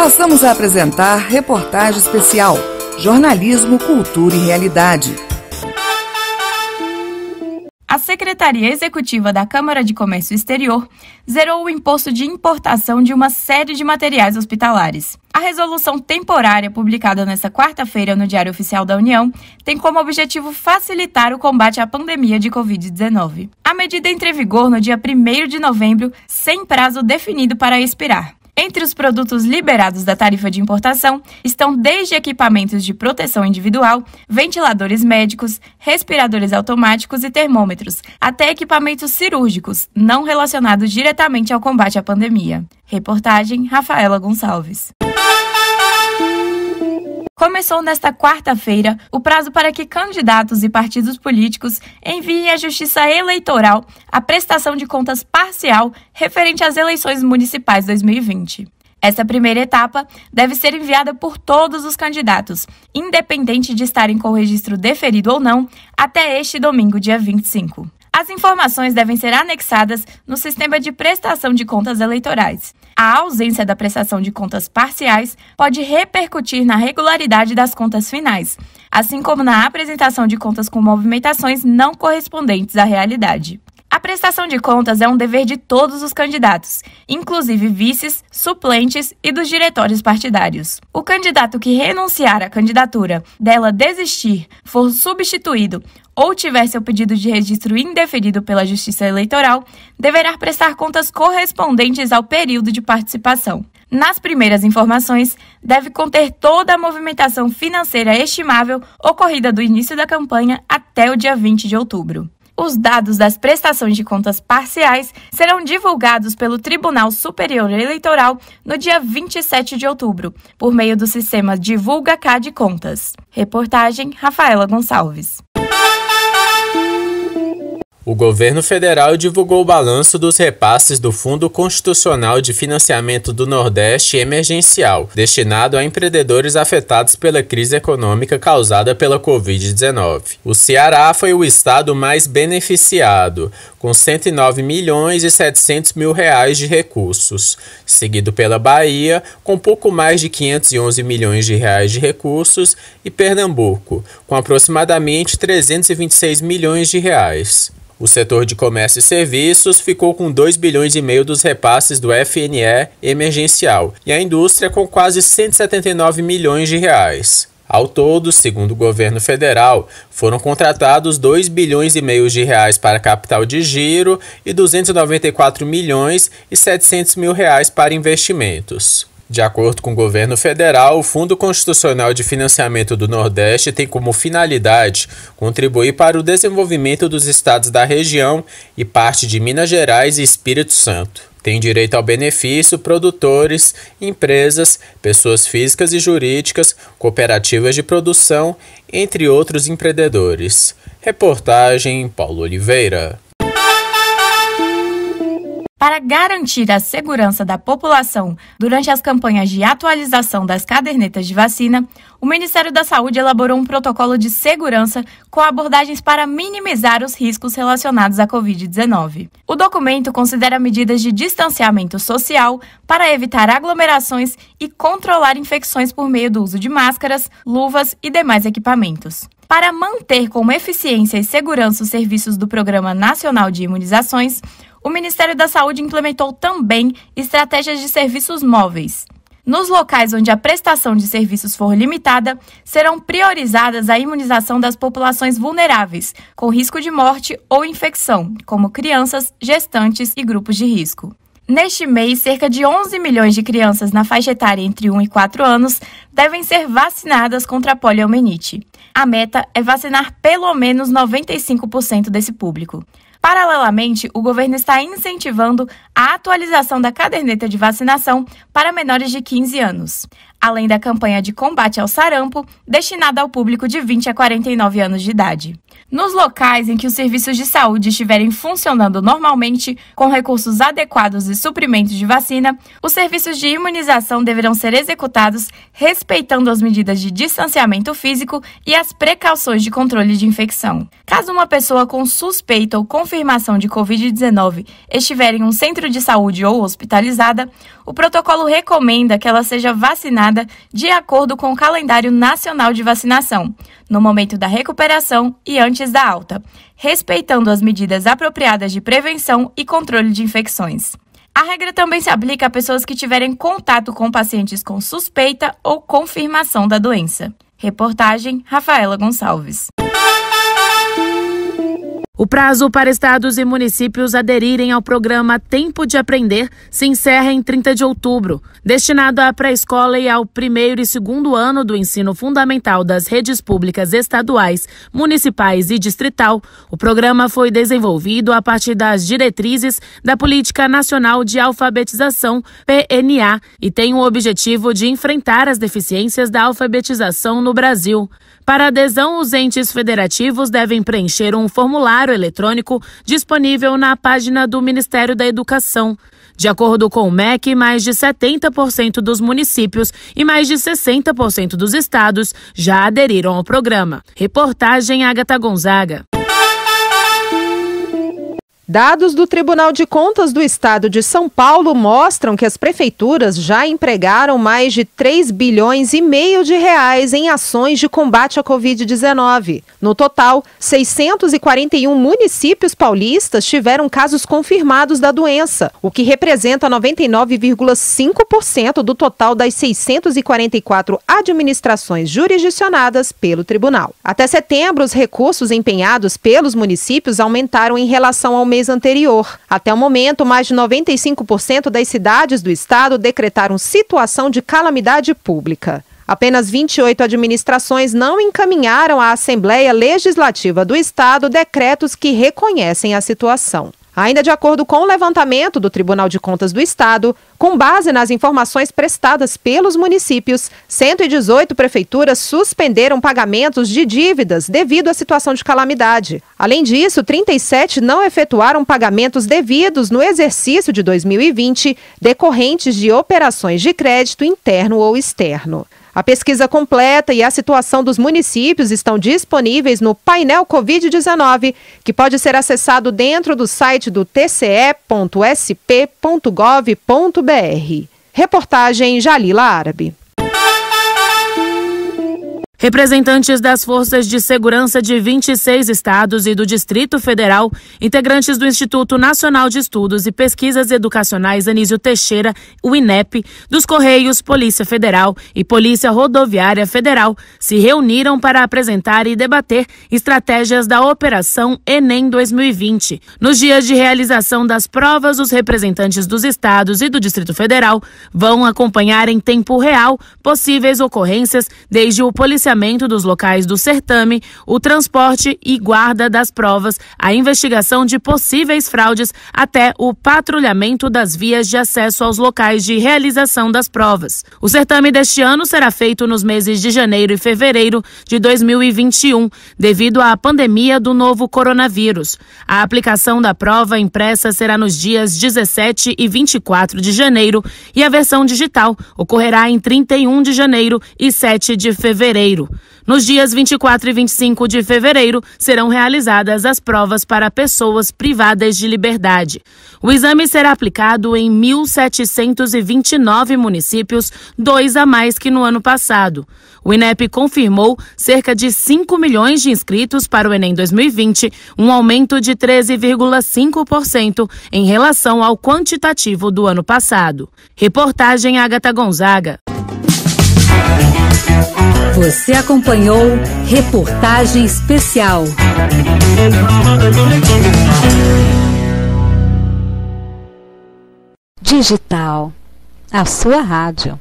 Passamos a apresentar reportagem especial Jornalismo, Cultura e Realidade. A Secretaria Executiva da Câmara de Comércio Exterior zerou o imposto de importação de uma série de materiais hospitalares. A resolução temporária publicada nesta quarta-feira no Diário Oficial da União tem como objetivo facilitar o combate à pandemia de Covid-19. A medida entra em vigor no dia 1 de novembro, sem prazo definido para expirar. Entre os produtos liberados da tarifa de importação estão desde equipamentos de proteção individual, ventiladores médicos, respiradores automáticos e termômetros, até equipamentos cirúrgicos, não relacionados diretamente ao combate à pandemia. Reportagem Rafaela Gonçalves. Começou nesta quarta-feira o prazo para que candidatos e partidos políticos enviem à Justiça Eleitoral a prestação de contas parcial referente às eleições municipais 2020. Essa primeira etapa deve ser enviada por todos os candidatos, independente de estarem com o registro deferido ou não, até este domingo, dia 25. As informações devem ser anexadas no sistema de prestação de contas eleitorais. A ausência da prestação de contas parciais pode repercutir na regularidade das contas finais, assim como na apresentação de contas com movimentações não correspondentes à realidade. A prestação de contas é um dever de todos os candidatos, inclusive vices, suplentes e dos diretórios partidários. O candidato que renunciar à candidatura, dela desistir, for substituído ou tiver seu pedido de registro indeferido pela Justiça Eleitoral, deverá prestar contas correspondentes ao período de participação. Nas primeiras informações, deve conter toda a movimentação financeira estimável ocorrida do início da campanha até o dia 20 de outubro os dados das prestações de contas parciais serão divulgados pelo Tribunal Superior Eleitoral no dia 27 de outubro, por meio do sistema Divulga Cá de Contas. Reportagem Rafaela Gonçalves. O governo federal divulgou o balanço dos repasses do Fundo Constitucional de Financiamento do Nordeste Emergencial, destinado a empreendedores afetados pela crise econômica causada pela Covid-19. O Ceará foi o estado mais beneficiado, com 109 milhões e 700 mil reais de recursos, seguido pela Bahia, com pouco mais de 511 milhões de reais de recursos, e Pernambuco, com aproximadamente 326 milhões de reais. O setor de comércio e serviços ficou com 2 bilhões e meio dos repasses do FNE emergencial e a indústria com quase 179 milhões de reais. Ao todo, segundo o governo federal, foram contratados 2 bilhões e meio de reais para capital de giro e 294 milhões e 700 mil reais para investimentos. De acordo com o governo federal, o Fundo Constitucional de Financiamento do Nordeste tem como finalidade contribuir para o desenvolvimento dos estados da região e parte de Minas Gerais e Espírito Santo. Tem direito ao benefício produtores, empresas, pessoas físicas e jurídicas, cooperativas de produção, entre outros empreendedores. Reportagem Paulo Oliveira. Para garantir a segurança da população durante as campanhas de atualização das cadernetas de vacina, o Ministério da Saúde elaborou um protocolo de segurança com abordagens para minimizar os riscos relacionados à Covid-19. O documento considera medidas de distanciamento social para evitar aglomerações e controlar infecções por meio do uso de máscaras, luvas e demais equipamentos. Para manter com eficiência e segurança os serviços do Programa Nacional de Imunizações, o Ministério da Saúde implementou também estratégias de serviços móveis. Nos locais onde a prestação de serviços for limitada, serão priorizadas a imunização das populações vulneráveis, com risco de morte ou infecção, como crianças, gestantes e grupos de risco. Neste mês, cerca de 11 milhões de crianças na faixa etária entre 1 e 4 anos devem ser vacinadas contra a poliomielite. A meta é vacinar pelo menos 95% desse público. Paralelamente, o governo está incentivando a atualização da caderneta de vacinação para menores de 15 anos além da campanha de combate ao sarampo, destinada ao público de 20 a 49 anos de idade. Nos locais em que os serviços de saúde estiverem funcionando normalmente, com recursos adequados e suprimentos de vacina, os serviços de imunização deverão ser executados respeitando as medidas de distanciamento físico e as precauções de controle de infecção. Caso uma pessoa com suspeita ou confirmação de Covid-19 estiver em um centro de saúde ou hospitalizada, o protocolo recomenda que ela seja vacinada de acordo com o calendário nacional de vacinação, no momento da recuperação e antes da alta, respeitando as medidas apropriadas de prevenção e controle de infecções. A regra também se aplica a pessoas que tiverem contato com pacientes com suspeita ou confirmação da doença. Reportagem Rafaela Gonçalves. O prazo para estados e municípios aderirem ao programa Tempo de Aprender se encerra em 30 de outubro. Destinado à pré-escola e ao primeiro e segundo ano do ensino fundamental das redes públicas estaduais, municipais e distrital, o programa foi desenvolvido a partir das diretrizes da Política Nacional de Alfabetização, PNA, e tem o objetivo de enfrentar as deficiências da alfabetização no Brasil. Para adesão, os entes federativos devem preencher um formulário eletrônico disponível na página do Ministério da Educação. De acordo com o MEC, mais de 70% dos municípios e mais de 60% dos estados já aderiram ao programa. Reportagem Agatha Gonzaga. Dados do Tribunal de Contas do Estado de São Paulo mostram que as prefeituras já empregaram mais de 3 bilhões e meio de reais em ações de combate à Covid-19. No total, 641 municípios paulistas tiveram casos confirmados da doença, o que representa 99,5% do total das 644 administrações jurisdicionadas pelo tribunal. Até setembro, os recursos empenhados pelos municípios aumentaram em relação ao mês mês anterior. Até o momento, mais de 95% das cidades do estado decretaram situação de calamidade pública. Apenas 28 administrações não encaminharam à Assembleia Legislativa do Estado decretos que reconhecem a situação. Ainda de acordo com o levantamento do Tribunal de Contas do Estado, com base nas informações prestadas pelos municípios, 118 prefeituras suspenderam pagamentos de dívidas devido à situação de calamidade. Além disso, 37 não efetuaram pagamentos devidos no exercício de 2020, decorrentes de operações de crédito interno ou externo. A pesquisa completa e a situação dos municípios estão disponíveis no painel Covid-19, que pode ser acessado dentro do site do tce.sp.gov.br. Reportagem Jalila Árabe. Representantes das forças de segurança de 26 estados e do Distrito Federal, integrantes do Instituto Nacional de Estudos e Pesquisas Educacionais Anísio Teixeira, o INEP, dos Correios, Polícia Federal e Polícia Rodoviária Federal, se reuniram para apresentar e debater estratégias da Operação Enem 2020. Nos dias de realização das provas, os representantes dos estados e do Distrito Federal vão acompanhar em tempo real possíveis ocorrências desde o policiamento monitoramento dos locais do certame, o transporte e guarda das provas, a investigação de possíveis fraudes, até o patrulhamento das vias de acesso aos locais de realização das provas. O certame deste ano será feito nos meses de janeiro e fevereiro de 2021, devido à pandemia do novo coronavírus. A aplicação da prova impressa será nos dias 17 e 24 de janeiro e a versão digital ocorrerá em 31 de janeiro e 7 de fevereiro. Nos dias 24 e 25 de fevereiro, serão realizadas as provas para pessoas privadas de liberdade. O exame será aplicado em 1.729 municípios, dois a mais que no ano passado. O INEP confirmou cerca de 5 milhões de inscritos para o Enem 2020, um aumento de 13,5% em relação ao quantitativo do ano passado. Reportagem Agatha Gonzaga. Você acompanhou reportagem especial. Digital, a sua rádio.